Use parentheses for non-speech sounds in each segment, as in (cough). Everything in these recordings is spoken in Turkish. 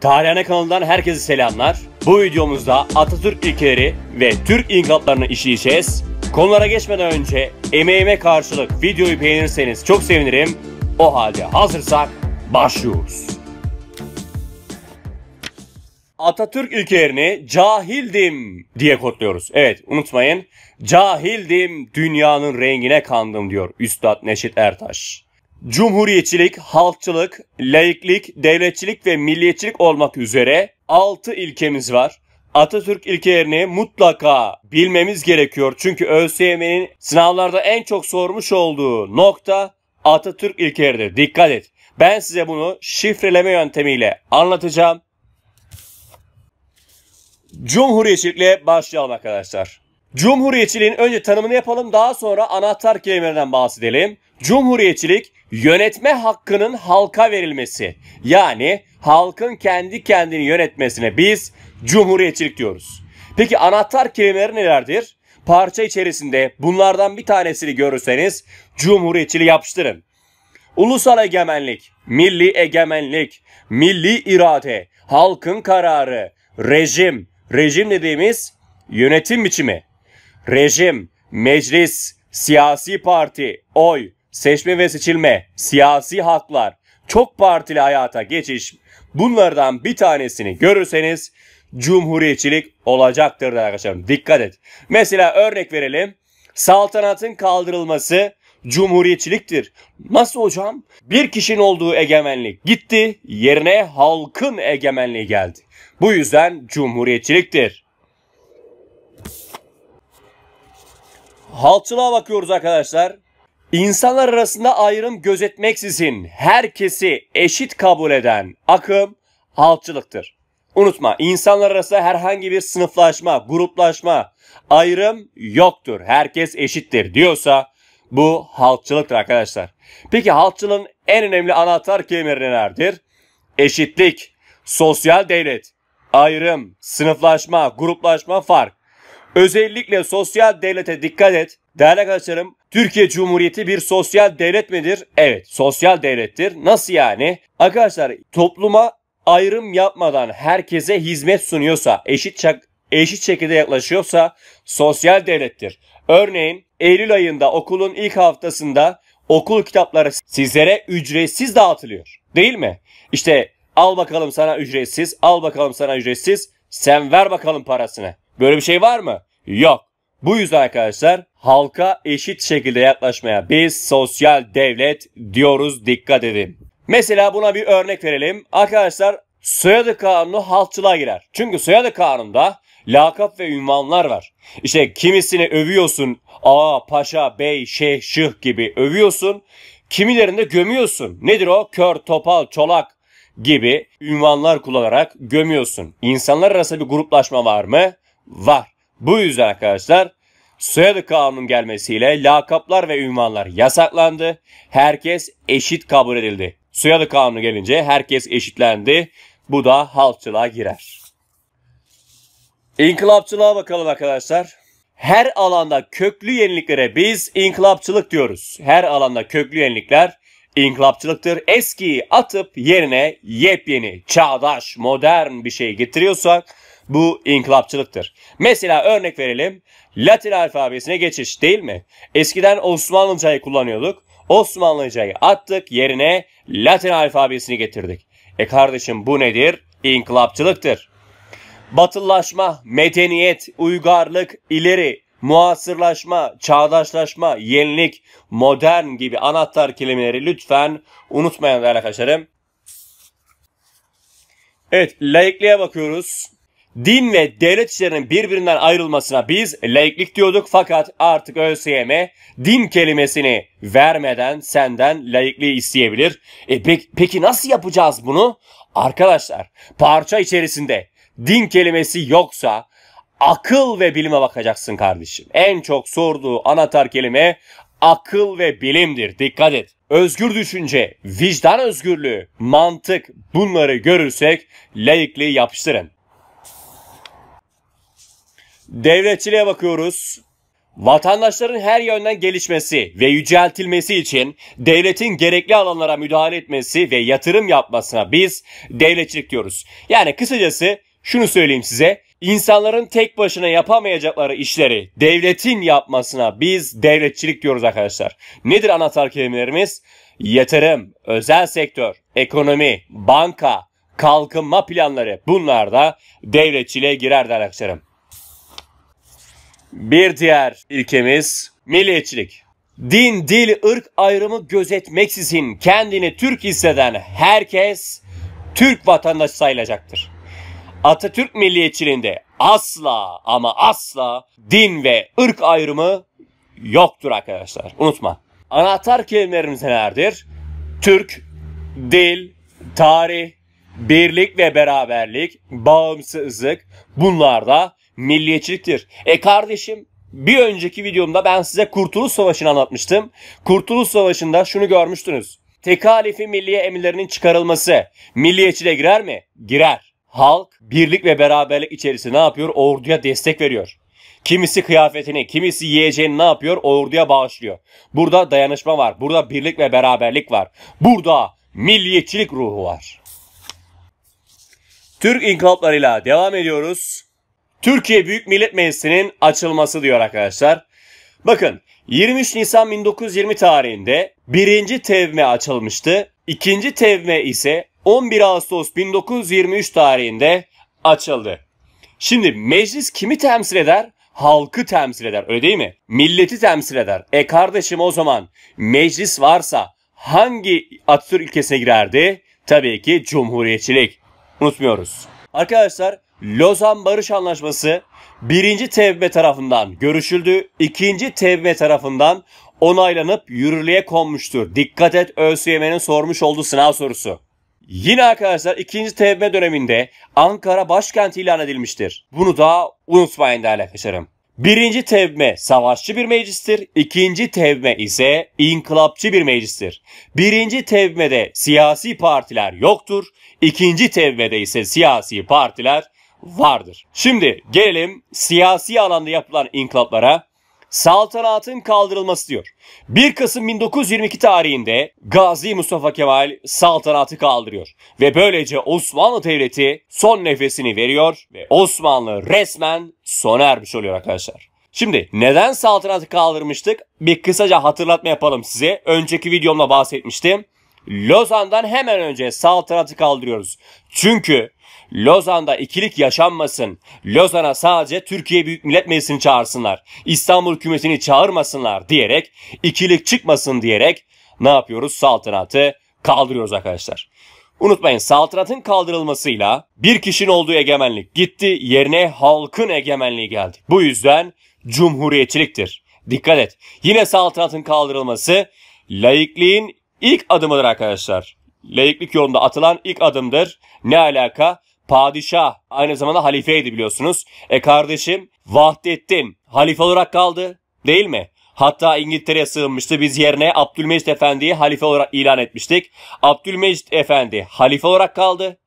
Tarihane kanalından herkese selamlar. Bu videomuzda Atatürk ilkeleri ve Türk inkılaplarını işleyeceğiz. Konulara geçmeden önce emeğime karşılık videoyu beğenirseniz çok sevinirim. O halde hazırsak başlıyoruz. Atatürk ilkelerini cahildim diye kodluyoruz. Evet unutmayın cahildim dünyanın rengine kandım diyor Üstad Neşit Ertaş. Cumhuriyetçilik, halkçılık, laiklik, devletçilik ve milliyetçilik olmak üzere 6 ilkemiz var. Atatürk ilkelerini mutlaka bilmemiz gerekiyor. Çünkü ÖSYM'nin sınavlarda en çok sormuş olduğu nokta Atatürk ilkeleridir. Dikkat et. Ben size bunu şifreleme yöntemiyle anlatacağım. Cumhuriyetçilikle başlayalım arkadaşlar. Cumhuriyetçiliğin önce tanımını yapalım daha sonra anahtar kelimelerden bahsedelim. Cumhuriyetçilik yönetme hakkının halka verilmesi. Yani halkın kendi kendini yönetmesine biz cumhuriyetçilik diyoruz. Peki anahtar kelimeleri nelerdir? Parça içerisinde bunlardan bir tanesini görürseniz cumhuriyetçiliği yapıştırın. Ulusal egemenlik, milli egemenlik, milli irade, halkın kararı, rejim, rejim dediğimiz yönetim biçimi, rejim, meclis, siyasi parti, oy, seçme ve seçilme, siyasi haklar, çok partili hayata geçiş bunlardan bir tanesini görürseniz cumhuriyetçilik olacaktır arkadaşlar. Dikkat et. Mesela örnek verelim. Saltanatın kaldırılması cumhuriyetçiliktir. Nasıl hocam? Bir kişinin olduğu egemenlik gitti, yerine halkın egemenliği geldi. Bu yüzden cumhuriyetçiliktir. Halkçılığa bakıyoruz arkadaşlar. İnsanlar arasında ayrım gözetmeksizin herkesi eşit kabul eden akım halkçılıktır. Unutma insanlar arasında herhangi bir sınıflaşma, gruplaşma, ayrım yoktur. Herkes eşittir diyorsa bu halkçılıktır arkadaşlar. Peki halkçılığın en önemli anahtar kelimeleri nelerdir? Eşitlik, sosyal devlet, ayrım, sınıflaşma, gruplaşma, fark. Özellikle sosyal devlete dikkat et. Değerli arkadaşlarım Türkiye Cumhuriyeti bir sosyal devlet midir? Evet, sosyal devlettir. Nasıl yani? Arkadaşlar topluma ayrım yapmadan herkese hizmet sunuyorsa, eşit çak eşit şekilde yaklaşıyorsa sosyal devlettir. Örneğin Eylül ayında okulun ilk haftasında okul kitapları sizlere ücretsiz dağıtılıyor. Değil mi? İşte al bakalım sana ücretsiz, al bakalım sana ücretsiz, sen ver bakalım parasını. Böyle bir şey var mı? Yok. Bu yüzden arkadaşlar halka eşit şekilde yaklaşmaya biz sosyal devlet diyoruz dikkat edin. Mesela buna bir örnek verelim. Arkadaşlar soyadı kanunu halkçılığa girer. Çünkü soyadı kanunda lakap ve ünvanlar var. İşte kimisini övüyorsun. Aa, paşa, bey, şeyh, şıh gibi övüyorsun. Kimilerini de gömüyorsun. Nedir o? Kör, topal, çolak gibi ünvanlar kullanarak gömüyorsun. İnsanlar arasında bir gruplaşma var mı? Var. Bu yüzden arkadaşlar Soyadı kanunun gelmesiyle lakaplar ve ünvanlar yasaklandı. Herkes eşit kabul edildi. Soyadı kanunu gelince herkes eşitlendi. Bu da halkçılığa girer. İnkılapçılığa bakalım arkadaşlar. Her alanda köklü yeniliklere biz inkılapçılık diyoruz. Her alanda köklü yenilikler inkılapçılıktır. Eskiyi atıp yerine yepyeni, çağdaş, modern bir şey getiriyorsak bu inkılapçılıktır. Mesela örnek verelim. Latin alfabesine geçiş değil mi? Eskiden Osmanlıcayı kullanıyorduk. Osmanlıcayı attık yerine Latin alfabesini getirdik. E kardeşim bu nedir? İnkılapçılıktır. Batılılaşma, medeniyet, uygarlık, ileri, muasırlaşma, çağdaşlaşma, yenilik, modern gibi anahtar kelimeleri lütfen unutmayın arkadaşlarım. Evet, laikliğe bakıyoruz. Din ve devlet işlerinin birbirinden ayrılmasına biz laiklik diyorduk fakat artık ÖSYM din kelimesini vermeden senden laikliği isteyebilir. E pe peki nasıl yapacağız bunu? Arkadaşlar parça içerisinde din kelimesi yoksa akıl ve bilime bakacaksın kardeşim. En çok sorduğu anahtar kelime akıl ve bilimdir. Dikkat et. Özgür düşünce, vicdan özgürlüğü, mantık bunları görürsek laikliği yapıştırın. Devletçiliğe bakıyoruz. Vatandaşların her yönden gelişmesi ve yüceltilmesi için devletin gerekli alanlara müdahale etmesi ve yatırım yapmasına biz devletçilik diyoruz. Yani kısacası şunu söyleyeyim size. İnsanların tek başına yapamayacakları işleri devletin yapmasına biz devletçilik diyoruz arkadaşlar. Nedir anahtar kelimelerimiz? Yatırım, özel sektör, ekonomi, banka, kalkınma planları bunlar da devletçiliğe girer arkadaşlarım. Bir diğer ilkemiz milliyetçilik. Din, dil, ırk ayrımı gözetmeksizin kendini Türk hisseden herkes Türk vatandaşı sayılacaktır. Atatürk milliyetçiliğinde asla ama asla din ve ırk ayrımı yoktur arkadaşlar. Unutma. Anahtar kelimelerimiz nelerdir? Türk, dil, tarih, birlik ve beraberlik, bağımsızlık bunlar da milliyetçiliktir. E kardeşim bir önceki videomda ben size Kurtuluş Savaşı'nı anlatmıştım. Kurtuluş Savaşı'nda şunu görmüştünüz. Tekalifi milliye emirlerinin çıkarılması milliyetçiliğe girer mi? Girer. Halk birlik ve beraberlik içerisinde ne yapıyor? Orduya destek veriyor. Kimisi kıyafetini, kimisi yiyeceğini ne yapıyor? Orduya bağışlıyor. Burada dayanışma var. Burada birlik ve beraberlik var. Burada milliyetçilik ruhu var. Türk inkılaplarıyla devam ediyoruz. Türkiye Büyük Millet Meclisi'nin açılması diyor arkadaşlar. Bakın 23 Nisan 1920 tarihinde birinci tevme açılmıştı. İkinci tevme ise 11 Ağustos 1923 tarihinde açıldı. Şimdi meclis kimi temsil eder? Halkı temsil eder öyle değil mi? Milleti temsil eder. E kardeşim o zaman meclis varsa hangi Atatürk ülkesine girerdi? Tabii ki cumhuriyetçilik. Unutmuyoruz. Arkadaşlar Lozan Barış Anlaşması birinci TBMM tarafından görüşüldü, ikinci TBMM tarafından onaylanıp yürürlüğe konmuştur. Dikkat et ÖSYM'nin sormuş olduğu sınav sorusu. Yine arkadaşlar ikinci TBMM döneminde Ankara başkenti ilan edilmiştir. Bunu da unutmayın değerli arkadaşlarım. Birinci tevme savaşçı bir meclistir. ikinci tevme ise inkılapçı bir meclistir. Birinci tevmede siyasi partiler yoktur. ikinci tevmede ise siyasi partiler vardır. Şimdi gelelim siyasi alanda yapılan inkılaplara saltanatın kaldırılması diyor. 1 Kasım 1922 tarihinde Gazi Mustafa Kemal saltanatı kaldırıyor ve böylece Osmanlı Devleti son nefesini veriyor ve Osmanlı resmen sona ermiş oluyor arkadaşlar. Şimdi neden saltanatı kaldırmıştık? Bir kısaca hatırlatma yapalım size. Önceki videomda bahsetmiştim. Lozan'dan hemen önce saltanatı kaldırıyoruz. Çünkü Lozan'da ikilik yaşanmasın. Lozan'a sadece Türkiye Büyük Millet Meclisi'ni çağırsınlar. İstanbul hükümetini çağırmasınlar diyerek, ikilik çıkmasın diyerek ne yapıyoruz? Saltanatı kaldırıyoruz arkadaşlar. Unutmayın saltanatın kaldırılmasıyla bir kişinin olduğu egemenlik gitti yerine halkın egemenliği geldi. Bu yüzden cumhuriyetçiliktir. Dikkat et yine saltanatın kaldırılması laikliğin ilk adımıdır arkadaşlar. Laiklik yolunda atılan ilk adımdır. Ne alaka? padişah aynı zamanda halifeydi biliyorsunuz. E kardeşim Vahdettin halife olarak kaldı değil mi? Hatta İngiltere'ye sığınmıştı. Biz yerine Abdülmecit Efendi'yi halife olarak ilan etmiştik. Abdülmecit Efendi halife olarak kaldı.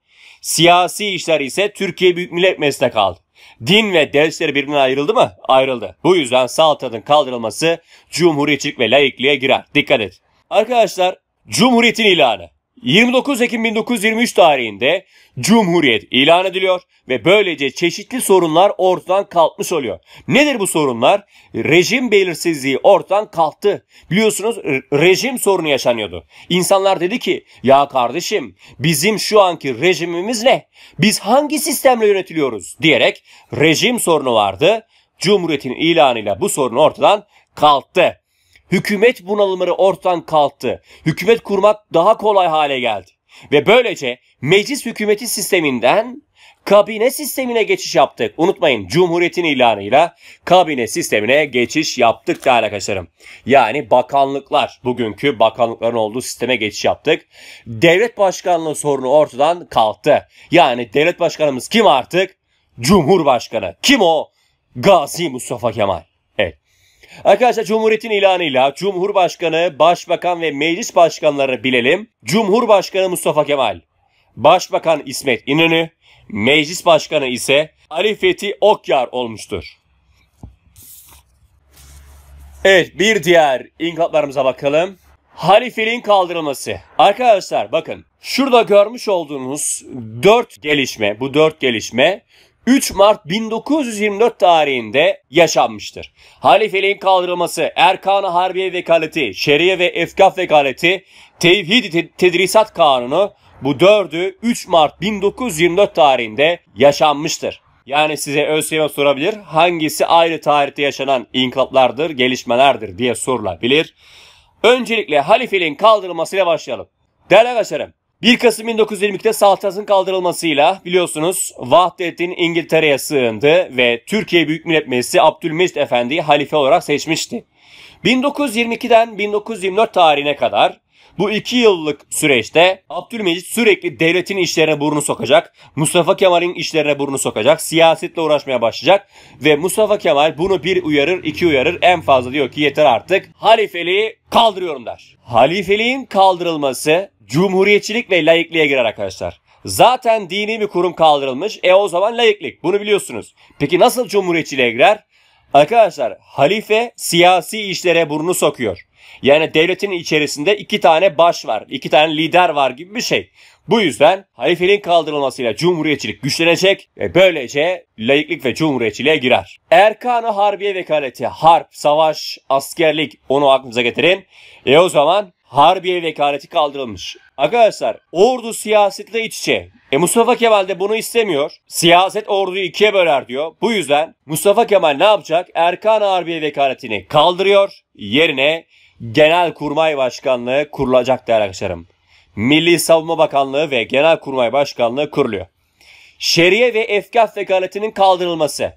Siyasi işler ise Türkiye Büyük Millet Meclisi'ne kaldı. Din ve devlet birbirinden ayrıldı mı? Ayrıldı. Bu yüzden saltanatın kaldırılması cumhuriyetçilik ve laikliğe girer. Dikkat et. Arkadaşlar Cumhuriyetin ilanı 29 Ekim 1923 tarihinde Cumhuriyet ilan ediliyor ve böylece çeşitli sorunlar ortadan kalkmış oluyor. Nedir bu sorunlar? Rejim belirsizliği ortadan kalktı. Biliyorsunuz rejim sorunu yaşanıyordu. İnsanlar dedi ki ya kardeşim bizim şu anki rejimimiz ne? Biz hangi sistemle yönetiliyoruz diyerek rejim sorunu vardı. Cumhuriyetin ilanıyla bu sorun ortadan kalktı hükümet bunalımları ortadan kalktı. Hükümet kurmak daha kolay hale geldi. Ve böylece meclis hükümeti sisteminden kabine sistemine geçiş yaptık. Unutmayın Cumhuriyet'in ilanıyla kabine sistemine geçiş yaptık değerli arkadaşlarım. Yani bakanlıklar bugünkü bakanlıkların olduğu sisteme geçiş yaptık. Devlet başkanlığı sorunu ortadan kalktı. Yani devlet başkanımız kim artık? Cumhurbaşkanı. Kim o? Gazi Mustafa Kemal. Arkadaşlar Cumhuriyet'in ilanıyla Cumhurbaşkanı, Başbakan ve Meclis Başkanlarını bilelim. Cumhurbaşkanı Mustafa Kemal, Başbakan İsmet İnönü, Meclis Başkanı ise Ali Fethi Okyar olmuştur. Evet bir diğer inkılaplarımıza bakalım. Halifeliğin kaldırılması. Arkadaşlar bakın şurada görmüş olduğunuz dört gelişme bu dört gelişme 3 Mart 1924 tarihinde yaşanmıştır. Halifeliğin kaldırılması, Erkan-ı Harbiye vekaleti, Şeriye ve Efkaf vekaleti, Tevhid-i Tedrisat Kanunu bu dördü 3 Mart 1924 tarihinde yaşanmıştır. Yani size ÖSYM sorabilir hangisi ayrı tarihte yaşanan inkılaplardır, gelişmelerdir diye sorulabilir. Öncelikle halifeliğin kaldırılmasıyla başlayalım. Değerli arkadaşlarım 1 Kasım 1922'de saltanatın kaldırılmasıyla biliyorsunuz Vahdettin İngiltere'ye sığındı ve Türkiye Büyük Millet Meclisi Abdülmecit Efendi'yi halife olarak seçmişti. 1922'den 1924 tarihine kadar bu iki yıllık süreçte Abdülmecit sürekli devletin işlerine burnu sokacak, Mustafa Kemal'in işlerine burnu sokacak, siyasetle uğraşmaya başlayacak ve Mustafa Kemal bunu bir uyarır, iki uyarır, en fazla diyor ki yeter artık halifeliği kaldırıyorum der. Halifeliğin kaldırılması Cumhuriyetçilik ve layıklığa girer arkadaşlar. Zaten dini bir kurum kaldırılmış. E o zaman layıklık. Bunu biliyorsunuz. Peki nasıl cumhuriyetçiliğe girer? Arkadaşlar halife siyasi işlere burnunu sokuyor. Yani devletin içerisinde iki tane baş var, iki tane lider var gibi bir şey. Bu yüzden halifenin kaldırılmasıyla cumhuriyetçilik güçlenecek ve böylece layıklık ve cumhuriyetçiliğe girer. Erkan-ı Harbiye Vekaleti, harp, savaş, askerlik onu aklımıza getirin. E o zaman Harbiye Vekaleti kaldırılmış. Arkadaşlar ordu siyasetle iç içe. E Mustafa Kemal de bunu istemiyor. Siyaset orduyu ikiye böler diyor. Bu yüzden Mustafa Kemal ne yapacak? Erkan Harbiye vekaletini kaldırıyor. Yerine Genelkurmay Başkanlığı kurulacak değerli arkadaşlarım. Milli Savunma Bakanlığı ve Genelkurmay Başkanlığı kuruluyor. Şeriye ve efkaf vekaletinin kaldırılması.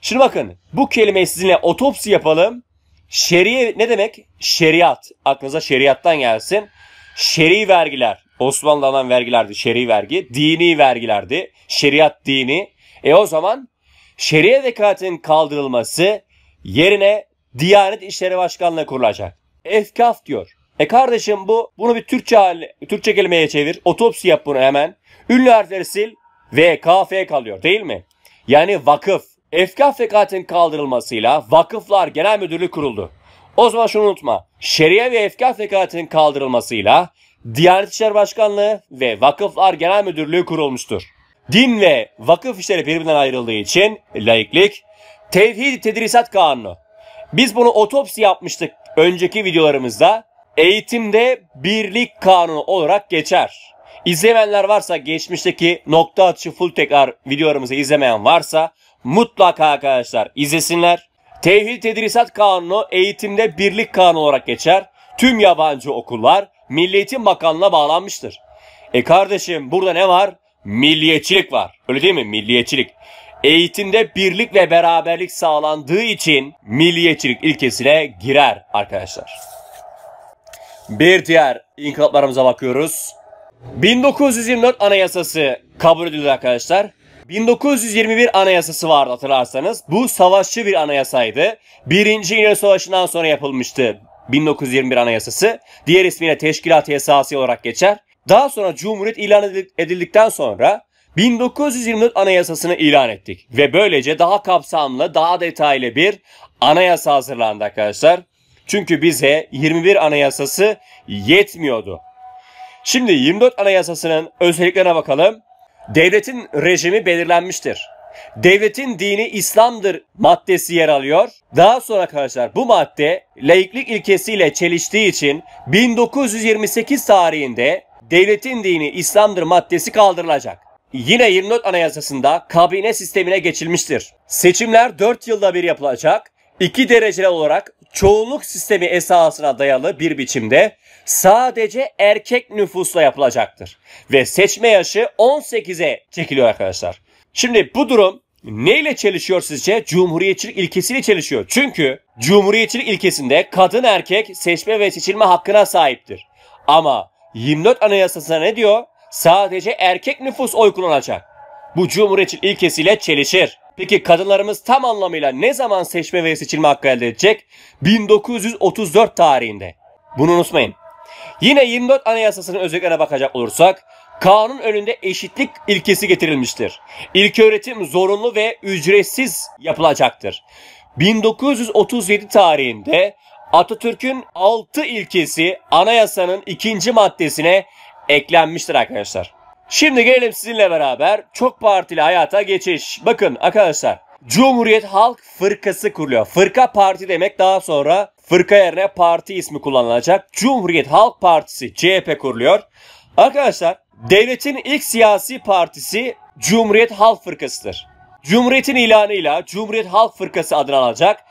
Şimdi bakın bu kelimeyi sizinle otopsi yapalım. Şeriye ne demek? Şeriat. Aklınıza şeriattan gelsin. Şer'i vergiler, Osmanlı'dan alan vergilerdi şer'i vergi, dini vergilerdi, şeriat dini. E o zaman şeriye vekaletinin kaldırılması yerine Diyanet İşleri Başkanlığı kurulacak. Efkaf diyor. E kardeşim bu bunu bir Türkçe hali, Türkçe kelimeye çevir. Otopsi yap bunu hemen. Ünlü harfleri sil ve KF kalıyor değil mi? Yani vakıf. Efkaf vekaletinin kaldırılmasıyla Vakıflar Genel Müdürlüğü kuruldu. O zaman şunu unutma. Şeria ve efkaf vekaletinin kaldırılmasıyla Diyanet İşleri Başkanlığı ve Vakıflar Genel Müdürlüğü kurulmuştur. Din ve vakıf işleri birbirinden ayrıldığı için laiklik, tevhid tedrisat kanunu. Biz bunu otopsi yapmıştık önceki videolarımızda. Eğitimde birlik kanunu olarak geçer. İzlemeyenler varsa geçmişteki nokta atışı full tekrar videolarımızı izlemeyen varsa mutlaka arkadaşlar izlesinler. Tevhid Tedrisat Kanunu eğitimde birlik kanunu olarak geçer. Tüm yabancı okullar Milli Eğitim Bakanlığı'na bağlanmıştır. E kardeşim burada ne var? Milliyetçilik var. Öyle değil mi? Milliyetçilik. Eğitimde birlik ve beraberlik sağlandığı için milliyetçilik ilkesine girer arkadaşlar. Bir diğer inkılaplarımıza bakıyoruz. 1924 Anayasası kabul edildi arkadaşlar. 1921 anayasası vardı hatırlarsanız. Bu savaşçı bir anayasaydı. Birinci İnönü Savaşı'ndan sonra yapılmıştı 1921 anayasası. Diğer ismiyle teşkilat Esası olarak geçer. Daha sonra Cumhuriyet ilan edildikten sonra 1924 anayasasını ilan ettik. Ve böylece daha kapsamlı, daha detaylı bir anayasa hazırlandı arkadaşlar. Çünkü bize 21 anayasası yetmiyordu. Şimdi 24 anayasasının özelliklerine bakalım. Devletin rejimi belirlenmiştir. Devletin dini İslam'dır maddesi yer alıyor. Daha sonra arkadaşlar bu madde laiklik ilkesiyle çeliştiği için 1928 tarihinde devletin dini İslam'dır maddesi kaldırılacak. Yine 24 Anayasası'nda kabine sistemine geçilmiştir. Seçimler 4 yılda bir yapılacak İki dereceli olarak çoğunluk sistemi esasına dayalı bir biçimde sadece erkek nüfusla yapılacaktır. Ve seçme yaşı 18'e çekiliyor arkadaşlar. Şimdi bu durum neyle çelişiyor sizce? Cumhuriyetçilik ilkesiyle çelişiyor. Çünkü cumhuriyetçilik ilkesinde kadın erkek seçme ve seçilme hakkına sahiptir. Ama 24 Anayasası'na ne diyor? Sadece erkek nüfus oy kullanacak. Bu cumhuriyetçilik ilkesiyle çelişir. Peki kadınlarımız tam anlamıyla ne zaman seçme ve seçilme hakkı elde edecek? 1934 tarihinde. Bunu unutmayın. Yine 24 Anayasası'nın özelliklerine bakacak olursak kanun önünde eşitlik ilkesi getirilmiştir. İlköğretim zorunlu ve ücretsiz yapılacaktır. 1937 tarihinde Atatürk'ün 6 ilkesi anayasanın ikinci maddesine eklenmiştir arkadaşlar. Şimdi gelelim sizinle beraber çok partili hayata geçiş. Bakın arkadaşlar Cumhuriyet Halk Fırkası kuruluyor. Fırka parti demek daha sonra fırka yerine parti ismi kullanılacak. Cumhuriyet Halk Partisi CHP kuruluyor. Arkadaşlar devletin ilk siyasi partisi Cumhuriyet Halk Fırkası'dır. Cumhuriyet'in ilanıyla Cumhuriyet Halk Fırkası adını alacak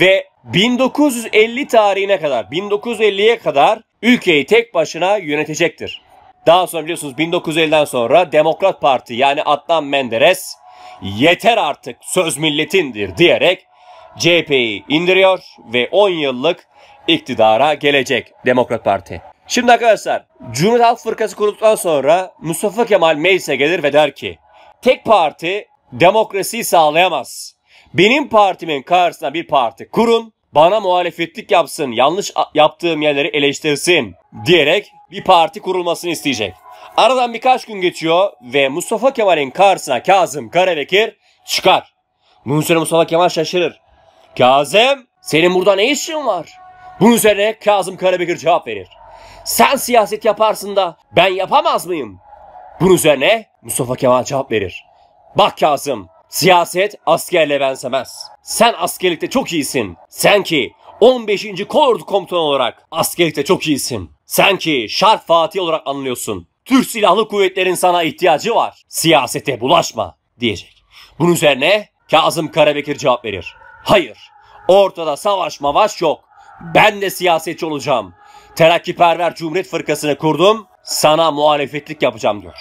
ve 1950 tarihine kadar 1950'ye kadar ülkeyi tek başına yönetecektir. Daha sonra biliyorsunuz 1950'den sonra Demokrat Parti yani Adnan Menderes yeter artık söz milletindir diyerek CHP'yi indiriyor ve 10 yıllık iktidara gelecek Demokrat Parti. Şimdi arkadaşlar Cumhuriyet Halk Fırkası kurulduktan sonra Mustafa Kemal meclise gelir ve der ki tek parti demokrasiyi sağlayamaz. Benim partimin karşısına bir parti kurun, bana muhalefetlik yapsın, yanlış yaptığım yerleri eleştirsin diyerek bir parti kurulmasını isteyecek. Aradan birkaç gün geçiyor ve Mustafa Kemal'in karşısına Kazım Karabekir çıkar. Bunun üzerine Mustafa Kemal şaşırır. Kazım senin burada ne işin var? Bunun üzerine Kazım Karabekir cevap verir. Sen siyaset yaparsın da ben yapamaz mıyım? Bunun üzerine Mustafa Kemal cevap verir. Bak Kazım siyaset askerle benzemez. Sen askerlikte çok iyisin. Sen ki 15. Kordu Komutanı olarak askerlikte çok iyisin. Sen ki şart Fatih olarak anılıyorsun. Türk Silahlı Kuvvetlerin sana ihtiyacı var. Siyasete bulaşma diyecek. Bunun üzerine Kazım Karabekir cevap verir. Hayır. Ortada savaş mavaş yok. Ben de siyasetçi olacağım. Terakkiperver Cumhuriyet Fırkası'nı kurdum. Sana muhalefetlik yapacağım diyor.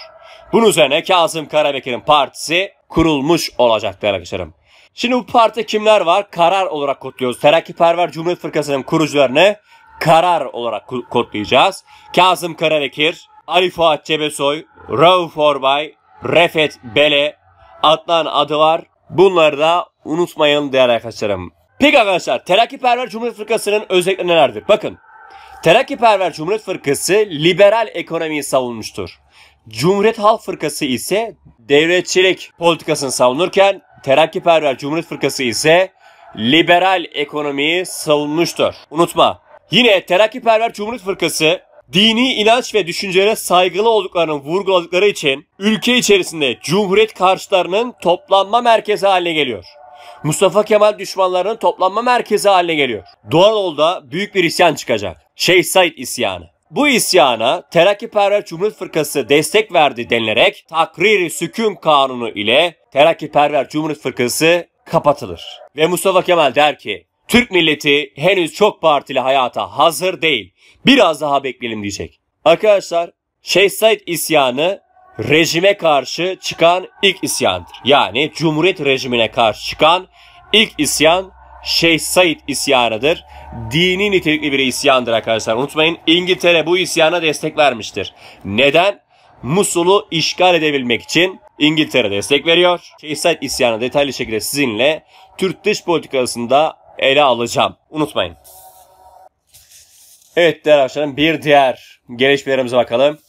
Bunun üzerine Kazım Karabekir'in partisi kurulmuş olacak olacaktır arkadaşlarım. Şimdi bu partide kimler var? Karar olarak kodluyoruz. Terakkiperver Cumhuriyet Fırkası'nın kurucularını karar olarak kodlayacağız. Kazım Karakir, Ali Fuat Cebesoy, Rauf Orbay, Refet Bele, Adnan Adıvar. Bunları da unutmayın değerli arkadaşlarım. Peki arkadaşlar Terakkiperver Cumhuriyet Fırkası'nın özellikleri nelerdir? Bakın Terakkiperver Cumhuriyet Fırkası liberal ekonomiyi savunmuştur. Cumhuriyet Halk Fırkası ise devletçilik politikasını savunurken Terakkiperver Cumhuriyet Fırkası ise liberal ekonomiyi savunmuştur. Unutma Yine Terakkiperver Cumhuriyet Fırkası dini inanç ve düşüncelere saygılı olduklarını vurguladıkları için ülke içerisinde Cumhuriyet karşıtlarının toplanma merkezi haline geliyor. Mustafa Kemal düşmanlarının toplanma merkezi haline geliyor. Doğal Anadolu'da büyük bir isyan çıkacak. Şeyh Said isyanı. Bu isyana Terakkiperver Cumhuriyet Fırkası destek verdi denilerek Takriri Sükun Kanunu ile Terakkiperver Cumhuriyet Fırkası kapatılır. Ve Mustafa Kemal der ki Türk milleti henüz çok partili hayata hazır değil. Biraz daha bekleyelim diyecek. Arkadaşlar Şeyh Said isyanı rejime karşı çıkan ilk isyandır. Yani Cumhuriyet rejimine karşı çıkan ilk isyan Şeyh Said isyanıdır. Dini nitelikli bir isyandır arkadaşlar. Unutmayın İngiltere bu isyana destek vermiştir. Neden? Musul'u işgal edebilmek için İngiltere destek veriyor. Şeyh Said isyanı detaylı şekilde sizinle Türk dış politikasında ele alacağım. Unutmayın. Evet değerli arkadaşlarım bir diğer gelişmelerimize bakalım.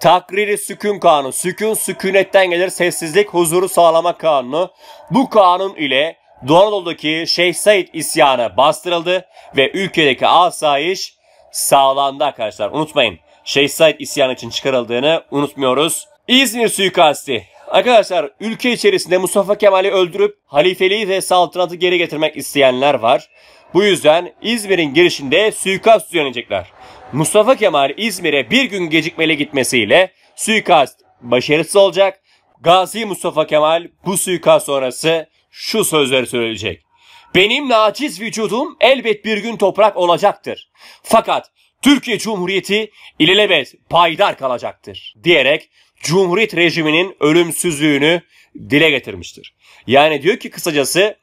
Takriri sükun kanunu. Sükun sükunetten gelir sessizlik huzuru sağlamak kanunu. Bu kanun ile Doğu Anadolu'daki Şeyh Said isyanı bastırıldı ve ülkedeki asayiş sağlandı arkadaşlar. Unutmayın Şeyh Said isyanı için çıkarıldığını unutmuyoruz. İzmir suikasti Arkadaşlar ülke içerisinde Mustafa Kemal'i öldürüp halifeliği ve saltanatı geri getirmek isteyenler var. Bu yüzden İzmir'in girişinde suikast düzenleyecekler. Mustafa Kemal İzmir'e bir gün gecikmeli gitmesiyle suikast başarısız olacak. Gazi Mustafa Kemal bu suikast sonrası şu sözleri söyleyecek. Benim naciz vücudum elbet bir gün toprak olacaktır. Fakat Türkiye Cumhuriyeti ilelebet paydar kalacaktır diyerek Cumhuriyet rejiminin ölümsüzlüğünü dile getirmiştir. Yani diyor ki kısacası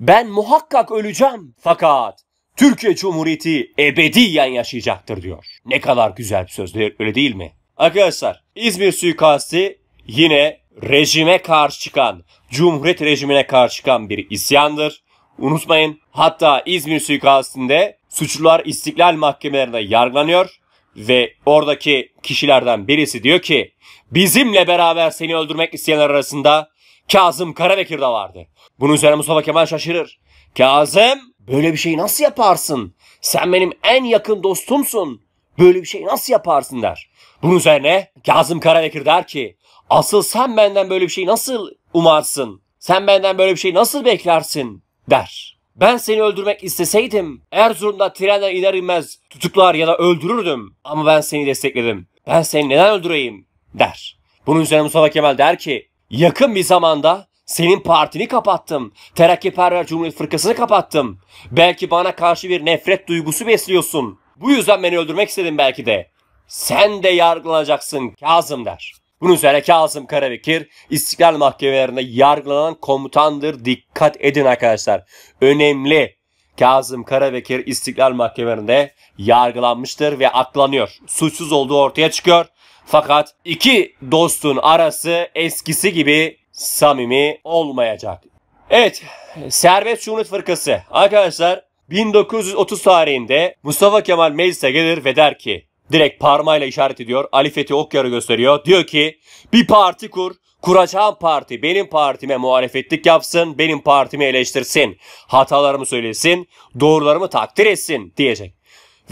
ben muhakkak öleceğim fakat Türkiye Cumhuriyeti ebediyen yaşayacaktır diyor. Ne kadar güzel bir söz öyle değil mi? Arkadaşlar İzmir suikasti yine rejime karşı çıkan, Cumhuriyet rejimine karşı çıkan bir isyandır. Unutmayın hatta İzmir suikastinde suçlular istiklal mahkemelerinde yargılanıyor ve oradaki kişilerden birisi diyor ki bizimle beraber seni öldürmek isteyenler arasında Kazım Karabekir de vardı. Bunun üzerine Mustafa Kemal şaşırır. Kazım böyle bir şeyi nasıl yaparsın? Sen benim en yakın dostumsun. Böyle bir şeyi nasıl yaparsın der. Bunun üzerine Kazım Karabekir der ki asıl sen benden böyle bir şeyi nasıl umarsın? Sen benden böyle bir şeyi nasıl beklersin der. Ben seni öldürmek isteseydim Erzurum'da trenden iner inmez tutuklar ya da öldürürdüm. Ama ben seni destekledim. Ben seni neden öldüreyim der. Bunun üzerine Mustafa Kemal der ki yakın bir zamanda senin partini kapattım. Terakkiperver Cumhuriyet Fırkası'nı kapattım. Belki bana karşı bir nefret duygusu besliyorsun. Bu yüzden beni öldürmek istedin belki de. Sen de yargılanacaksın Kazım der. Bunun üzerine Kazım Karabekir İstiklal Mahkemelerinde yargılanan komutandır. Dikkat edin arkadaşlar. Önemli. Kazım Karabekir İstiklal Mahkemelerinde yargılanmıştır ve aklanıyor. Suçsuz olduğu ortaya çıkıyor. Fakat iki dostun arası eskisi gibi samimi olmayacak. Evet, Serbest Cumhuriyet Fırkası. Arkadaşlar 1930 tarihinde Mustafa Kemal meclise gelir ve der ki Direkt parmağıyla işaret ediyor. Ali Fethi Okyar'ı gösteriyor. Diyor ki bir parti kur. Kuracağım parti benim partime muhalefetlik yapsın, benim partimi eleştirsin, hatalarımı söylesin, doğrularımı takdir etsin diyecek.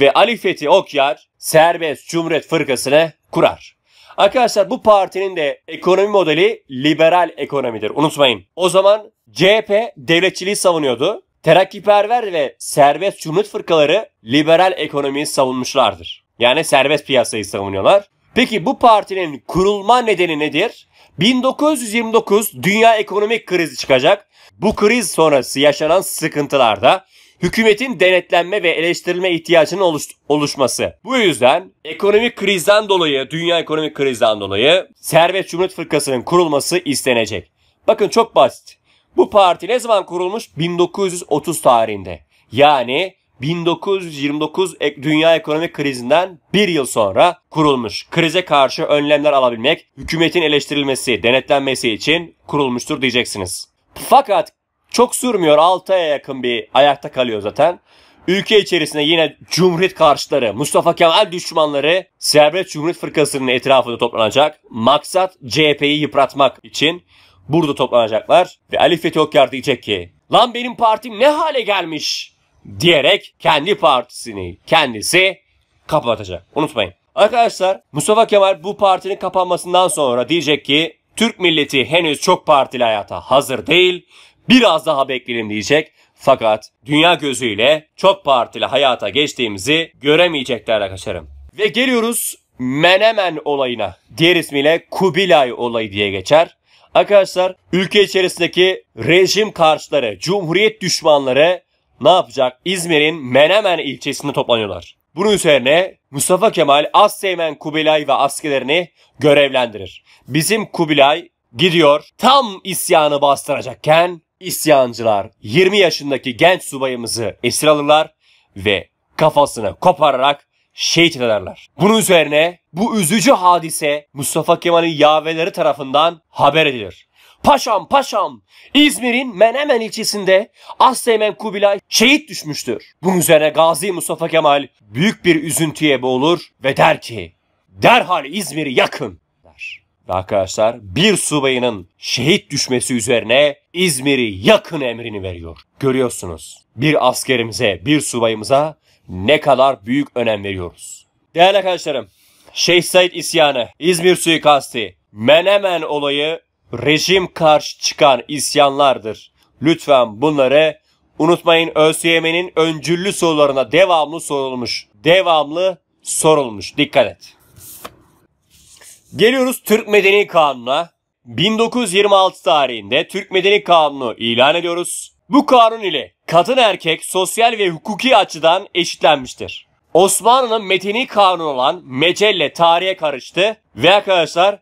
Ve Ali Fethi Okyar Serbest Cumhuriyet Fırkası'nı kurar. Arkadaşlar bu partinin de ekonomi modeli liberal ekonomidir. Unutmayın. O zaman CHP devletçiliği savunuyordu. Terakkiperver ve serbest cumhuriyet fırkaları liberal ekonomiyi savunmuşlardır. Yani serbest piyasayı savunuyorlar. Peki bu partinin kurulma nedeni nedir? 1929 dünya ekonomik krizi çıkacak. Bu kriz sonrası yaşanan sıkıntılarda hükümetin denetlenme ve eleştirilme ihtiyacının oluş oluşması. Bu yüzden ekonomik krizden dolayı, dünya ekonomik krizden dolayı Servet Cumhuriyet Fırkası'nın kurulması istenecek. Bakın çok basit. Bu parti ne zaman kurulmuş? 1930 tarihinde. Yani 1929 dünya ekonomik krizinden bir yıl sonra kurulmuş. Krize karşı önlemler alabilmek, hükümetin eleştirilmesi, denetlenmesi için kurulmuştur diyeceksiniz. Fakat çok sürmüyor 6 aya yakın bir ayakta kalıyor zaten. Ülke içerisinde yine Cumhuriyet karşıları, Mustafa Kemal düşmanları Serbest Cumhuriyet Fırkası'nın etrafında toplanacak. Maksat CHP'yi yıpratmak için burada toplanacaklar. Ve Ali Fethi Okyar diyecek ki Lan benim partim ne hale gelmiş? diyerek kendi partisini kendisi kapatacak. Unutmayın. Arkadaşlar Mustafa Kemal bu partinin kapanmasından sonra diyecek ki Türk milleti henüz çok partili hayata hazır değil. Biraz daha bekleyelim diyecek. Fakat dünya gözüyle çok partili hayata geçtiğimizi göremeyecekler arkadaşlarım. Ve geliyoruz Menemen olayına. Diğer ismiyle Kubilay olayı diye geçer. Arkadaşlar ülke içerisindeki rejim karşıları, cumhuriyet düşmanları ne yapacak? İzmir'in Menemen ilçesinde toplanıyorlar. Bunun üzerine Mustafa Kemal Asseymen Kubilay ve askerlerini görevlendirir. Bizim Kubilay gidiyor tam isyanı bastıracakken isyancılar 20 yaşındaki genç subayımızı esir alırlar ve kafasını kopararak şehit ederler. Bunun üzerine bu üzücü hadise Mustafa Kemal'in yaveleri tarafından haber edilir. Paşam paşam İzmir'in Menemen ilçesinde Asteğmen Kubilay şehit düşmüştür. Bunun üzerine Gazi Mustafa Kemal büyük bir üzüntüye boğulur ve der ki derhal İzmir'i yakın der. Ve arkadaşlar bir subayının şehit düşmesi üzerine İzmir'i yakın emrini veriyor. Görüyorsunuz bir askerimize bir subayımıza ne kadar büyük önem veriyoruz. Değerli arkadaşlarım Şeyh Said isyanı, İzmir suikasti, Menemen olayı rejim karşı çıkan isyanlardır. Lütfen bunları unutmayın ÖSYM'nin öncüllü sorularına devamlı sorulmuş. Devamlı sorulmuş. Dikkat et. Geliyoruz Türk Medeni Kanunu'na. 1926 tarihinde Türk Medeni Kanunu ilan ediyoruz. Bu kanun ile kadın erkek sosyal ve hukuki açıdan eşitlenmiştir. Osmanlı'nın medeni kanunu olan Mecelle tarihe karıştı ve arkadaşlar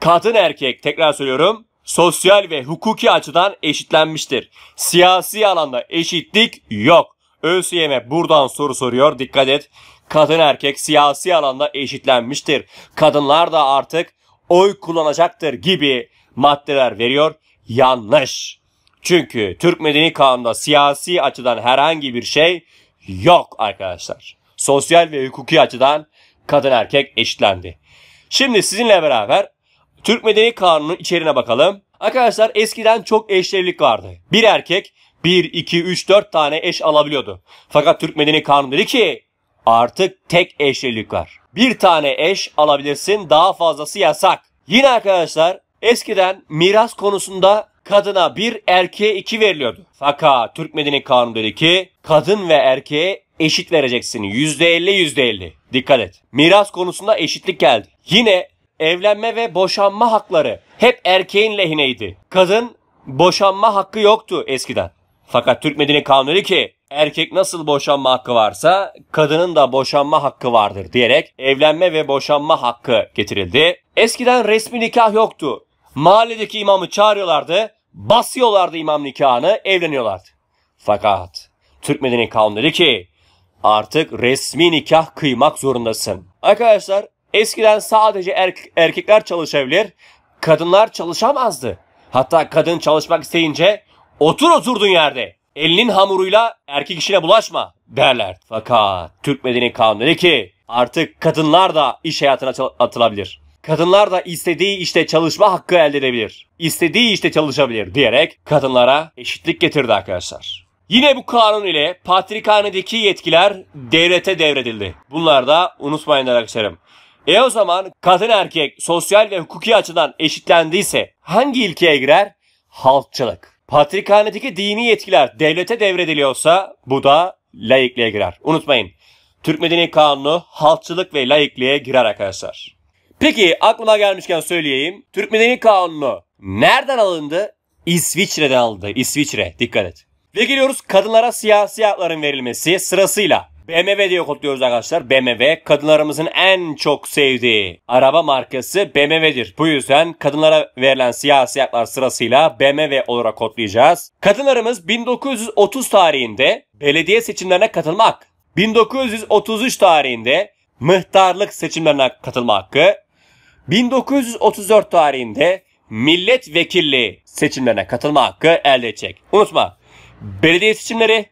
kadın erkek tekrar söylüyorum sosyal ve hukuki açıdan eşitlenmiştir. Siyasi alanda eşitlik yok. ÖSYM e buradan soru soruyor dikkat et. Kadın erkek siyasi alanda eşitlenmiştir. Kadınlar da artık oy kullanacaktır gibi maddeler veriyor. Yanlış. Çünkü Türk Medeni Kanunu'nda siyasi açıdan herhangi bir şey yok arkadaşlar. Sosyal ve hukuki açıdan kadın erkek eşitlendi. Şimdi sizinle beraber Türk Medeni Kanunu'nun içeriğine bakalım. Arkadaşlar eskiden çok eşlilik vardı. Bir erkek 1, 2, 3, 4 tane eş alabiliyordu. Fakat Türk Medeni Kanunu dedi ki artık tek eşlilik var. Bir tane eş alabilirsin daha fazlası yasak. Yine arkadaşlar eskiden miras konusunda kadına bir erkeğe iki veriliyordu. Fakat Türk Medeni Kanunu dedi ki kadın ve erkeğe eşit vereceksin. %50 %50. Dikkat et. Miras konusunda eşitlik geldi. Yine evlenme ve boşanma hakları hep erkeğin lehineydi. Kadın boşanma hakkı yoktu eskiden. Fakat Türk Medeni Kanunu ki erkek nasıl boşanma hakkı varsa kadının da boşanma hakkı vardır diyerek evlenme ve boşanma hakkı getirildi. Eskiden resmi nikah yoktu. Mahalledeki imamı çağırıyorlardı, basıyorlardı imam nikahını, evleniyorlardı. Fakat Türk Medeni Kanunu ki artık resmi nikah kıymak zorundasın. Arkadaşlar Eskiden sadece erke erkekler çalışabilir, kadınlar çalışamazdı. Hatta kadın çalışmak isteyince otur oturduğun yerde elinin hamuruyla erkek işine bulaşma derler. Fakat Türk Medeni Kanunu dedi ki artık kadınlar da iş hayatına atılabilir. Kadınlar da istediği işte çalışma hakkı elde edebilir. İstediği işte çalışabilir diyerek kadınlara eşitlik getirdi arkadaşlar. Yine bu kanun ile patrikhanedeki yetkiler devlete devredildi. Bunlar da unutmayın arkadaşlarım. E o zaman kadın erkek sosyal ve hukuki açıdan eşitlendiyse hangi ilkeye girer? Halkçılık. Patrikhanedeki dini yetkiler devlete devrediliyorsa bu da laikliğe girer. Unutmayın. Türk Medeni Kanunu halkçılık ve laikliğe girer arkadaşlar. Peki aklıma gelmişken söyleyeyim. Türk Medeni Kanunu nereden alındı? İsviçre'den alındı. İsviçre. Dikkat et. Ve geliyoruz kadınlara siyasi hakların verilmesi sırasıyla BMW diye kodluyoruz arkadaşlar. BMW kadınlarımızın en çok sevdiği araba markası BMW'dir. Bu yüzden kadınlara verilen siyasi haklar sırasıyla BMW olarak kodlayacağız. Kadınlarımız 1930 tarihinde belediye seçimlerine katılmak, 1933 tarihinde mıhtarlık seçimlerine katılma hakkı, 1934 tarihinde milletvekilliği seçimlerine katılma hakkı elde edecek. Unutma belediye seçimleri,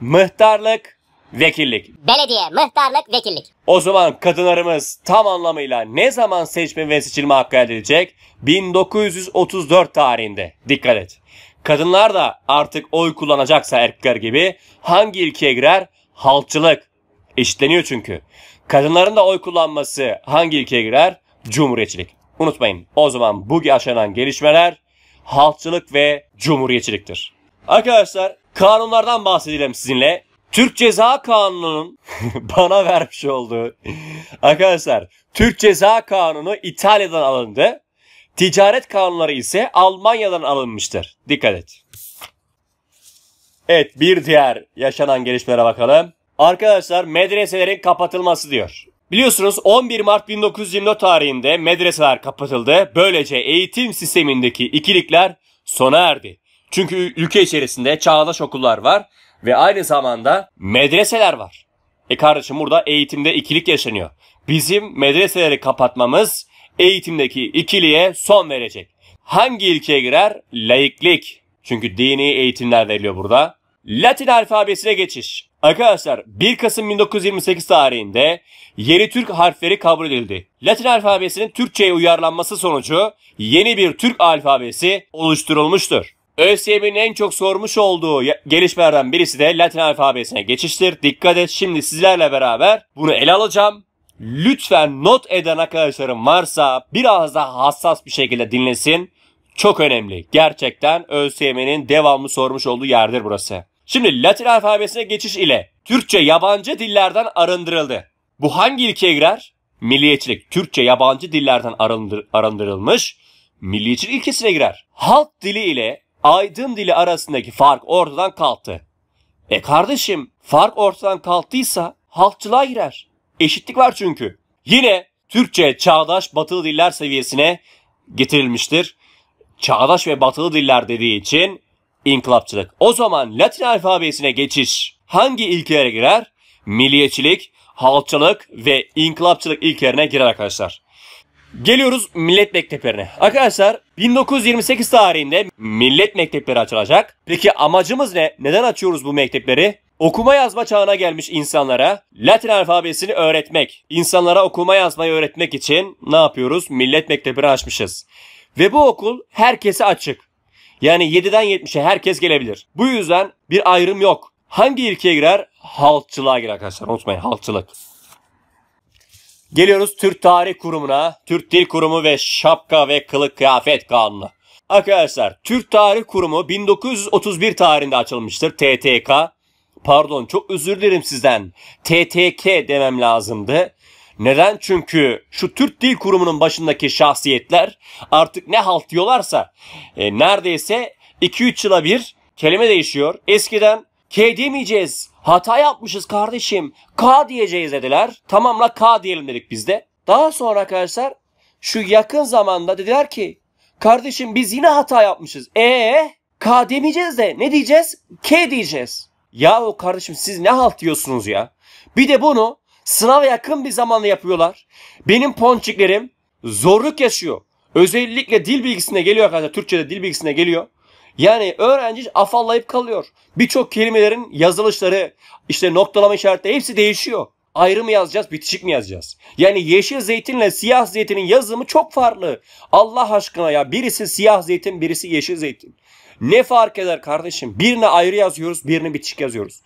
mıhtarlık, Vekillik. Belediye, muhtarlık, vekillik. O zaman kadınlarımız tam anlamıyla ne zaman seçme ve seçilme hakkı elde edecek? 1934 tarihinde. Dikkat et. Kadınlar da artık oy kullanacaksa erkekler gibi hangi ilkiye girer? Halkçılık. Eşitleniyor çünkü. Kadınların da oy kullanması hangi ilkiye girer? Cumhuriyetçilik. Unutmayın o zaman bu yaşanan gelişmeler halkçılık ve cumhuriyetçiliktir. Arkadaşlar kanunlardan bahsedelim sizinle. Türk Ceza Kanunu'nun (laughs) bana vermiş olduğu arkadaşlar Türk Ceza Kanunu İtalya'dan alındı. Ticaret kanunları ise Almanya'dan alınmıştır. Dikkat et. Evet bir diğer yaşanan gelişmelere bakalım. Arkadaşlar medreselerin kapatılması diyor. Biliyorsunuz 11 Mart 1924 tarihinde medreseler kapatıldı. Böylece eğitim sistemindeki ikilikler sona erdi. Çünkü ülke içerisinde çağdaş okullar var ve aynı zamanda medreseler var. E kardeşim burada eğitimde ikilik yaşanıyor. Bizim medreseleri kapatmamız eğitimdeki ikiliğe son verecek. Hangi ilkeye girer? Laiklik. Çünkü dini eğitimler veriliyor burada. Latin alfabesine geçiş. Arkadaşlar 1 Kasım 1928 tarihinde yeni Türk harfleri kabul edildi. Latin alfabesinin Türkçe'ye uyarlanması sonucu yeni bir Türk alfabesi oluşturulmuştur. ÖSYM'in en çok sormuş olduğu gelişmelerden birisi de Latin alfabesine geçiştir. Dikkat et şimdi sizlerle beraber bunu ele alacağım. Lütfen not eden arkadaşlarım varsa biraz daha hassas bir şekilde dinlesin. Çok önemli. Gerçekten ÖSYM'nin devamlı sormuş olduğu yerdir burası. Şimdi Latin alfabesine geçiş ile Türkçe yabancı dillerden arındırıldı. Bu hangi ilkeye girer? Milliyetçilik. Türkçe yabancı dillerden arındır, arındırılmış milliyetçilik ilkesine girer. Halk dili ile aydın dili arasındaki fark ortadan kalktı. E kardeşim fark ortadan kalktıysa halkçılığa girer. Eşitlik var çünkü. Yine Türkçe çağdaş batılı diller seviyesine getirilmiştir. Çağdaş ve batılı diller dediği için inkılapçılık. O zaman Latin alfabesine geçiş hangi ilkelere girer? Milliyetçilik, halkçılık ve inkılapçılık ilkelerine girer arkadaşlar. Geliyoruz millet mekteplerine. Arkadaşlar 1928 tarihinde millet mektepleri açılacak. Peki amacımız ne? Neden açıyoruz bu mektepleri? Okuma yazma çağına gelmiş insanlara Latin alfabesini öğretmek, İnsanlara okuma yazmayı öğretmek için ne yapıyoruz? Millet Mektepleri açmışız. Ve bu okul herkese açık. Yani 7'den 70'e herkes gelebilir. Bu yüzden bir ayrım yok. Hangi ilkeye girer? Halkçılığa girer arkadaşlar. Unutmayın halkçılık. Geliyoruz Türk Tarih Kurumu'na. Türk Dil Kurumu ve Şapka ve Kılık Kıyafet Kanunu. Arkadaşlar Türk Tarih Kurumu 1931 tarihinde açılmıştır. TTK. Pardon çok özür dilerim sizden. TTK demem lazımdı. Neden? Çünkü şu Türk Dil Kurumu'nun başındaki şahsiyetler artık ne halt diyorlarsa e, neredeyse 2-3 yıla bir kelime değişiyor. Eskiden K demeyeceğiz. Hata yapmışız kardeşim. K diyeceğiz dediler. Tamamla K diyelim dedik biz de. Daha sonra arkadaşlar şu yakın zamanda dediler ki kardeşim biz yine hata yapmışız. E K demeyeceğiz de ne diyeceğiz? K diyeceğiz. Ya o kardeşim siz ne halt diyorsunuz ya? Bir de bunu sınava yakın bir zamanda yapıyorlar. Benim ponçiklerim zorluk yaşıyor. Özellikle dil bilgisine geliyor arkadaşlar. Türkçe'de dil bilgisine geliyor. Yani öğrenci afallayıp kalıyor. Birçok kelimelerin yazılışları, işte noktalama işaretleri hepsi değişiyor. Ayrı mı yazacağız, bitişik mi yazacağız? Yani yeşil zeytinle siyah zeytinin yazımı çok farklı. Allah aşkına ya birisi siyah zeytin, birisi yeşil zeytin. Ne fark eder kardeşim? Birini ayrı yazıyoruz, birini bitişik yazıyoruz.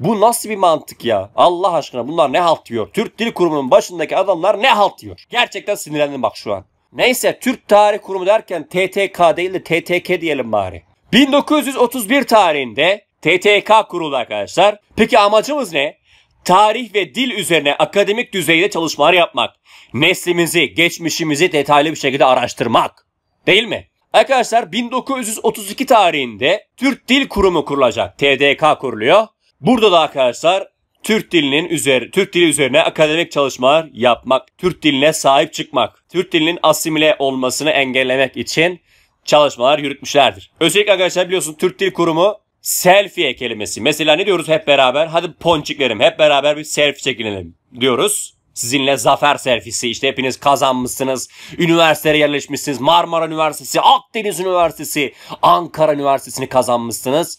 Bu nasıl bir mantık ya? Allah aşkına bunlar ne halt diyor? Türk Dil Kurumu'nun başındaki adamlar ne halt diyor? Gerçekten sinirlendim bak şu an. Neyse Türk Tarih Kurumu derken TTK değil de TTK diyelim bari. 1931 tarihinde TTK kuruldu arkadaşlar. Peki amacımız ne? Tarih ve dil üzerine akademik düzeyde çalışmalar yapmak. Neslimizi, geçmişimizi detaylı bir şekilde araştırmak. Değil mi? Arkadaşlar 1932 tarihinde Türk Dil Kurumu kurulacak. TDK kuruluyor. Burada da arkadaşlar Türk dilinin üzeri, Türk dili üzerine akademik çalışmalar yapmak, Türk diline sahip çıkmak, Türk dilinin asimile olmasını engellemek için çalışmalar yürütmüşlerdir. Özellikle arkadaşlar biliyorsun Türk Dil Kurumu selfie kelimesi. Mesela ne diyoruz hep beraber? Hadi ponçiklerim hep beraber bir selfie çekinelim diyoruz. Sizinle zafer selfisi işte hepiniz kazanmışsınız, üniversiteye yerleşmişsiniz, Marmara Üniversitesi, Akdeniz Üniversitesi, Ankara Üniversitesi'ni kazanmışsınız.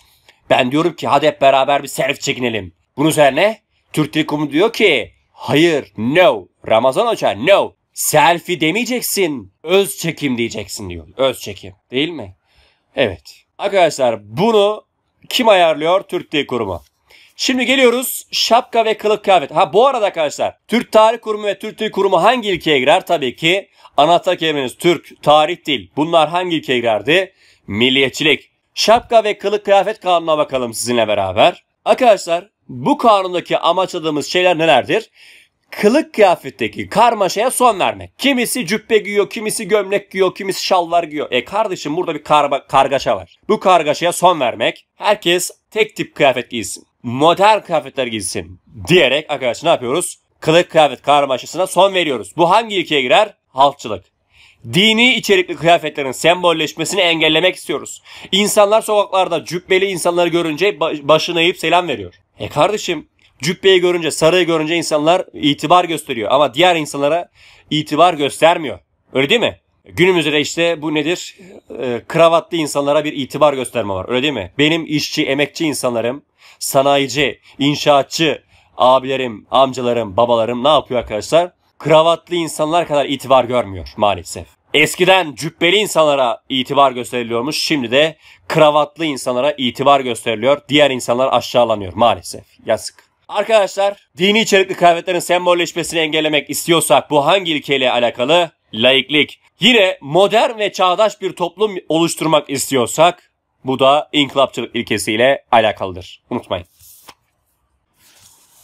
Ben diyorum ki hadi hep beraber bir selfie çekinelim. Bunun üzerine Türk Dil Kurumu diyor ki hayır no Ramazan Hoca no Selfie demeyeceksin. Öz çekim diyeceksin diyor. Öz çekim değil mi? Evet. Arkadaşlar bunu kim ayarlıyor? Türk Dil Kurumu. Şimdi geliyoruz şapka ve kılık kıyafet. Ha bu arada arkadaşlar Türk Tarih Kurumu ve Türk Dil Kurumu hangi ilkeye girer? Tabii ki anahtar kelimeniz Türk, tarih, dil. Bunlar hangi ilkeye girerdi? Milliyetçilik. Şapka ve kılık kıyafet kanununa bakalım sizinle beraber. Arkadaşlar bu kanundaki amaçladığımız şeyler nelerdir? kılık kıyafetteki karmaşaya son vermek. Kimisi cübbe giyiyor, kimisi gömlek giyiyor, kimisi şalvar giyiyor. E kardeşim burada bir karba, kargaşa var. Bu kargaşaya son vermek. Herkes tek tip kıyafet giysin. Modern kıyafetler giysin diyerek arkadaşlar ne yapıyoruz? Kılık kıyafet karmaşasına son veriyoruz. Bu hangi ilkeye girer? Halkçılık. Dini içerikli kıyafetlerin sembolleşmesini engellemek istiyoruz. İnsanlar sokaklarda cübbeli insanları görünce başını eğip selam veriyor. E kardeşim Cübbeyi görünce, sarayı görünce insanlar itibar gösteriyor ama diğer insanlara itibar göstermiyor. Öyle değil mi? Günümüzde de işte bu nedir? E, kravatlı insanlara bir itibar gösterme var. Öyle değil mi? Benim işçi, emekçi insanlarım, sanayici, inşaatçı abilerim, amcalarım, babalarım ne yapıyor arkadaşlar? Kravatlı insanlar kadar itibar görmüyor maalesef. Eskiden cübbeli insanlara itibar gösteriliyormuş. Şimdi de kravatlı insanlara itibar gösteriliyor. Diğer insanlar aşağılanıyor maalesef. Yazık. Arkadaşlar dini içerikli kıyafetlerin sembolleşmesini engellemek istiyorsak bu hangi ilkeyle alakalı? Laiklik. Yine modern ve çağdaş bir toplum oluşturmak istiyorsak bu da inkılapçılık ilkesiyle alakalıdır. Unutmayın.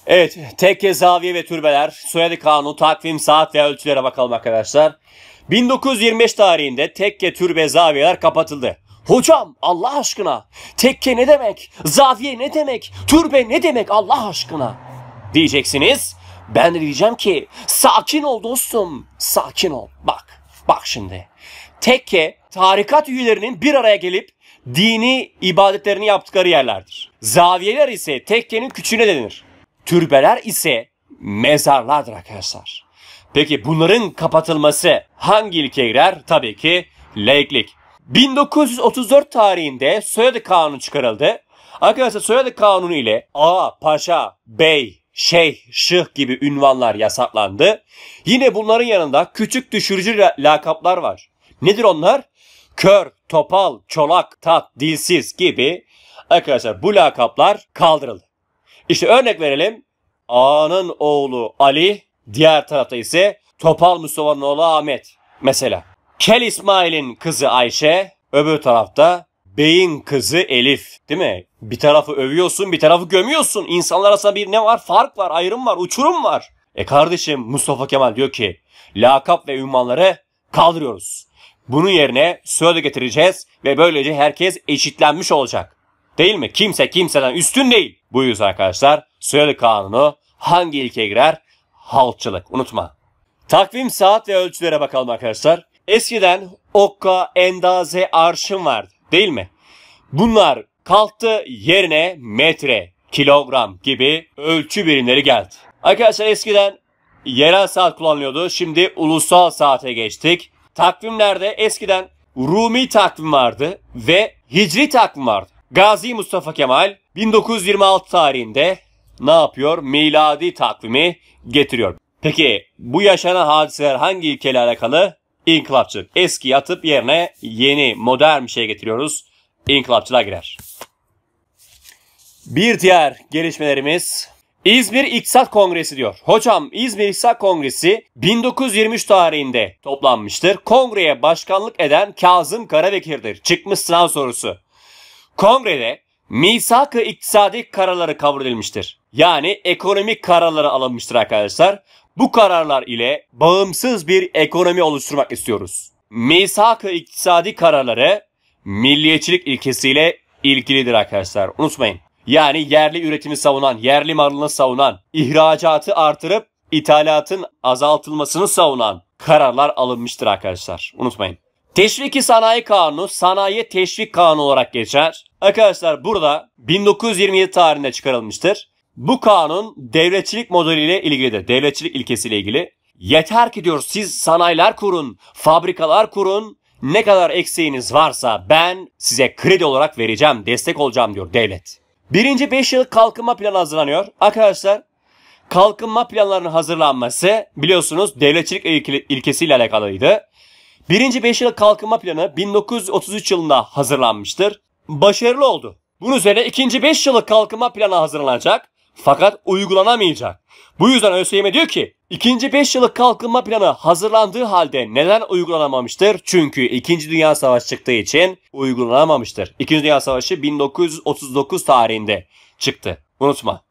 Evet, tekke, zaviye ve türbeler, soyadı kanunu, takvim, saat ve ölçülere bakalım arkadaşlar. 1925 tarihinde tekke, türbe, zaviyeler kapatıldı. Hocam Allah aşkına tekke ne demek? Zaviye ne demek? Türbe ne demek Allah aşkına? Diyeceksiniz. Ben de diyeceğim ki sakin ol dostum. Sakin ol. Bak. Bak şimdi. Tekke tarikat üyelerinin bir araya gelip dini ibadetlerini yaptıkları yerlerdir. Zaviyeler ise tekkenin küçüğüne denir. Türbeler ise mezarlardır arkadaşlar. Peki bunların kapatılması hangi ilke girer? Tabii ki laiklik. 1934 tarihinde soyadı kanunu çıkarıldı. Arkadaşlar soyadı kanunu ile A, paşa, bey, şeyh, şıh gibi ünvanlar yasaklandı. Yine bunların yanında küçük düşürücü lakaplar var. Nedir onlar? Kör, topal, çolak, tat, dilsiz gibi arkadaşlar bu lakaplar kaldırıldı. İşte örnek verelim. Anın oğlu Ali, diğer tarafta ise Topal Mustafa'nın oğlu Ahmet mesela. Kel İsmail'in kızı Ayşe, öbür tarafta beyin kızı Elif değil mi? Bir tarafı övüyorsun bir tarafı gömüyorsun. İnsanlar arasında bir ne var? Fark var, ayrım var, uçurum var. E kardeşim Mustafa Kemal diyor ki lakap ve ünvanları kaldırıyoruz. Bunun yerine söz getireceğiz ve böylece herkes eşitlenmiş olacak. Değil mi? Kimse kimseden üstün değil. Bu yüzden arkadaşlar Soyadı Kanunu hangi ilkeye girer? Halkçılık unutma. Takvim saat ve ölçülere bakalım arkadaşlar. Eskiden okka, endaze, arşın vardı değil mi? Bunlar kalktı yerine metre, kilogram gibi ölçü birimleri geldi. Arkadaşlar eskiden yerel saat kullanılıyordu. Şimdi ulusal saate geçtik. Takvimlerde eskiden Rumi takvim vardı ve Hicri takvim vardı. Gazi Mustafa Kemal 1926 tarihinde ne yapıyor? Miladi takvimi getiriyor. Peki bu yaşanan hadiseler hangi ilkeyle alakalı? İnkılapçılık. Eski yatıp yerine yeni, modern bir şey getiriyoruz. İnkılapçılığa girer. Bir diğer gelişmelerimiz İzmir İktisat Kongresi diyor. Hocam İzmir İktisat Kongresi 1923 tarihinde toplanmıştır. Kongreye başkanlık eden Kazım Karabekir'dir. Çıkmış sınav sorusu. Kongrede misak-ı iktisadi kararları kabul edilmiştir. Yani ekonomik kararları alınmıştır arkadaşlar. Bu kararlar ile bağımsız bir ekonomi oluşturmak istiyoruz. Misak-ı iktisadi kararları milliyetçilik ilkesiyle ilgilidir arkadaşlar. Unutmayın. Yani yerli üretimi savunan, yerli malını savunan, ihracatı artırıp ithalatın azaltılmasını savunan kararlar alınmıştır arkadaşlar. Unutmayın. Teşviki Sanayi Kanunu Sanayi Teşvik Kanunu olarak geçer. Arkadaşlar burada 1927 tarihinde çıkarılmıştır. Bu kanun devletçilik modeliyle ilgilidir. Devletçilik ilkesiyle ilgili. Yeter ki diyor siz sanayiler kurun, fabrikalar kurun. Ne kadar eksiğiniz varsa ben size kredi olarak vereceğim, destek olacağım diyor devlet. Birinci 5 yıllık kalkınma planı hazırlanıyor. Arkadaşlar kalkınma planlarının hazırlanması biliyorsunuz devletçilik ilkesiyle alakalıydı. Birinci 5 yıllık kalkınma planı 1933 yılında hazırlanmıştır. Başarılı oldu. Bunun üzerine ikinci 5 yıllık kalkınma planı hazırlanacak. Fakat uygulanamayacak. Bu yüzden ÖSYM diyor ki ikinci 5 yıllık kalkınma planı hazırlandığı halde neden uygulanamamıştır? Çünkü 2. Dünya Savaşı çıktığı için uygulanamamıştır. 2. Dünya Savaşı 1939 tarihinde çıktı. Unutma.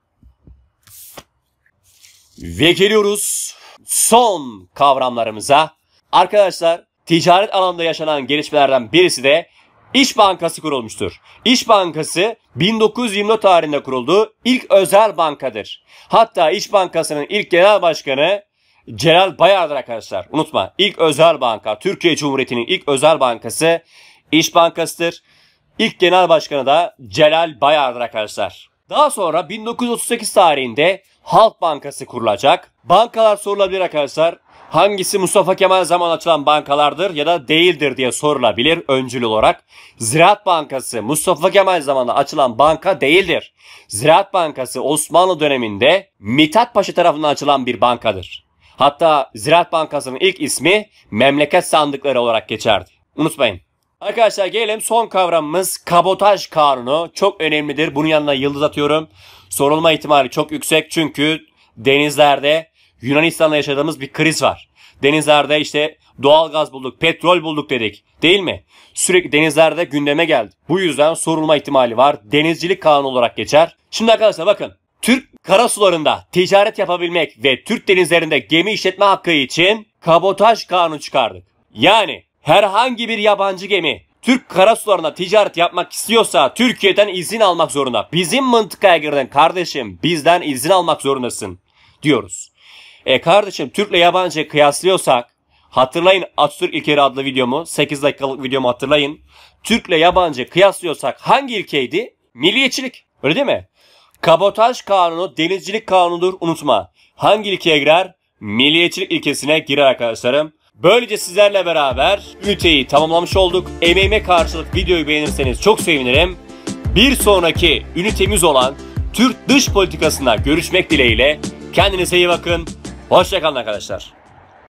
Ve geliyoruz son kavramlarımıza. Arkadaşlar ticaret alanında yaşanan gelişmelerden birisi de İş Bankası kurulmuştur. İş Bankası 1924 tarihinde kuruldu. İlk özel bankadır. Hatta İş Bankası'nın ilk genel başkanı Celal Bayar'dır arkadaşlar. Unutma ilk özel banka, Türkiye Cumhuriyeti'nin ilk özel bankası İş Bankası'dır. İlk genel başkanı da Celal Bayar'dır arkadaşlar. Daha sonra 1938 tarihinde Halk Bankası kurulacak. Bankalar sorulabilir arkadaşlar hangisi Mustafa Kemal zaman açılan bankalardır ya da değildir diye sorulabilir öncül olarak. Ziraat Bankası Mustafa Kemal zamanında açılan banka değildir. Ziraat Bankası Osmanlı döneminde Mithat Paşa tarafından açılan bir bankadır. Hatta Ziraat Bankası'nın ilk ismi memleket sandıkları olarak geçerdi. Unutmayın. Arkadaşlar gelelim son kavramımız kabotaj kanunu. Çok önemlidir. Bunun yanına yıldız atıyorum. Sorulma ihtimali çok yüksek çünkü denizlerde Yunanistan'la yaşadığımız bir kriz var. Denizlerde işte doğal gaz bulduk, petrol bulduk dedik. Değil mi? Sürekli denizlerde gündeme geldi. Bu yüzden sorulma ihtimali var. Denizcilik kanunu olarak geçer. Şimdi arkadaşlar bakın. Türk karasularında ticaret yapabilmek ve Türk denizlerinde gemi işletme hakkı için kabotaj kanunu çıkardık. Yani herhangi bir yabancı gemi Türk karasularına ticaret yapmak istiyorsa Türkiye'den izin almak zorunda. Bizim mıntıkaya giren kardeşim bizden izin almak zorundasın diyoruz. E kardeşim Türk'le yabancı kıyaslıyorsak hatırlayın Atatürk ilkeleri adlı videomu 8 dakikalık videomu hatırlayın. Türk'le yabancı kıyaslıyorsak hangi ilkeydi? Milliyetçilik. Öyle değil mi? Kabotaj kanunu denizcilik kanunudur unutma. Hangi ilkeye girer? Milliyetçilik ilkesine girer arkadaşlarım. Böylece sizlerle beraber üniteyi tamamlamış olduk. Emeğime karşılık videoyu beğenirseniz çok sevinirim. Bir sonraki ünitemiz olan Türk dış politikasında görüşmek dileğiyle kendinize iyi bakın. Hoşçakalın arkadaşlar.